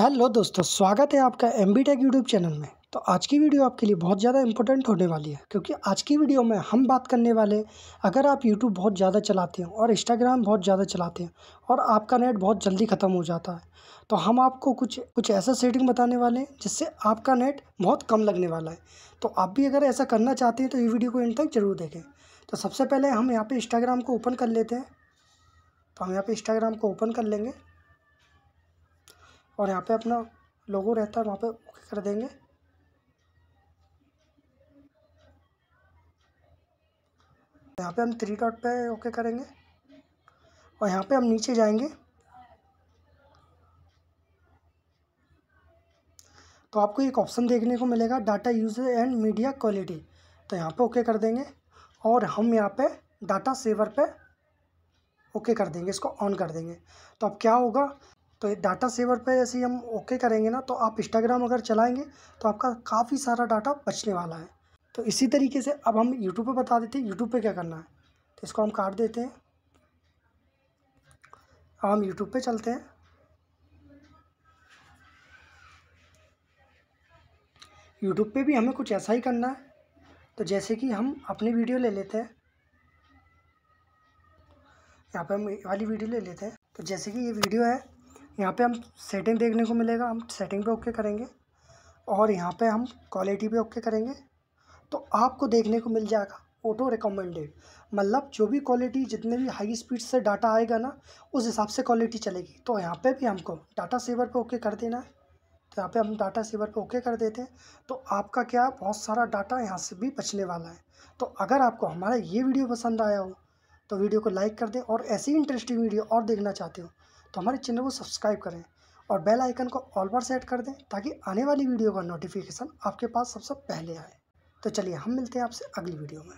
hello दोस्तों स्वागत है आपका M B tech YouTube channel में तो आज की वीडियो आपके लिए बहुत ज़्यादा इंपॉर्टेंट होने वाली है क्योंकि आज की वीडियो में हम बात करने वाले अगर आप यूट्यूब बहुत ज़्यादा चलाते हैं और इंस्टाग्राम बहुत ज़्यादा चलाते हैं और आपका नेट बहुत जल्दी ख़त्म हो जाता है तो हम आपको कुछ कुछ ऐसा सेटिंग बताने वाले हैं जिससे आपका नेट बहुत कम लगने वाला है तो आप भी अगर ऐसा करना चाहते हैं तो ये वीडियो को इन तक ज़रूर देखें तो सबसे पहले हम यहाँ पर इंस्टाग्राम को ओपन कर लेते हैं तो हम यहाँ पर इंस्टाग्राम को ओपन कर लेंगे और यहाँ पे अपना लोगो रहता है वहाँ पे ओके कर देंगे यहाँ पे हम थ्री डॉट पे ओके करेंगे और यहाँ पे हम नीचे जाएंगे तो आपको एक ऑप्शन देखने को मिलेगा data use and media quality तो यहाँ पे ओके कर देंगे और हम यहाँ पे डाटा सेवर पे ओके कर देंगे इसको ऑन कर देंगे तो अब क्या होगा तो ये डाटा सेवर पे जैसे हम ओके करेंगे ना तो आप इंस्टाग्राम अगर चलाएंगे तो आपका काफ़ी सारा डाटा बचने वाला है तो इसी तरीके से अब हम यूट्यूब पे बता देते हैं यूट्यूब पे क्या करना है तो इसको हम काट देते हैं अब हम यूट्यूब पे चलते हैं यूट्यूब पे भी हमें कुछ ऐसा ही करना है तो जैसे कि हम अपनी वीडियो ले लेते हैं यहाँ पे हम वाली वीडियो ले लेते हैं तो जैसे कि ये वीडियो है यहाँ पे हम सेटिंग देखने को मिलेगा हम सेटिंग पे ओके करेंगे और यहाँ पे हम क्वालिटी पे ओके करेंगे तो आपको देखने को मिल जाएगा ऑटो रिकमेंडेड मतलब जो भी क्वालिटी जितने भी हाई स्पीड से डाटा आएगा ना उस हिसाब से क्वालिटी चलेगी तो यहाँ पे भी हमको डाटा सेवर पे ओके कर देना है तो यहाँ पे हम डाटा सेवर पे ओके कर देते हैं तो आपका क्या बहुत सारा डाटा यहाँ से भी बचने वाला है तो अगर आपको हमारा ये वीडियो पसंद आया हो तो वीडियो को लाइक कर दें और ऐसी इंटरेस्टिंग वीडियो और देखना चाहते हो तो हमारे चैनल को सब्सक्राइब करें और बेल आइकन को ऑल पर सेट कर दें ताकि आने वाली वीडियो का नोटिफिकेशन आपके पास सबसे सब पहले आए तो चलिए हम मिलते हैं आपसे अगली वीडियो में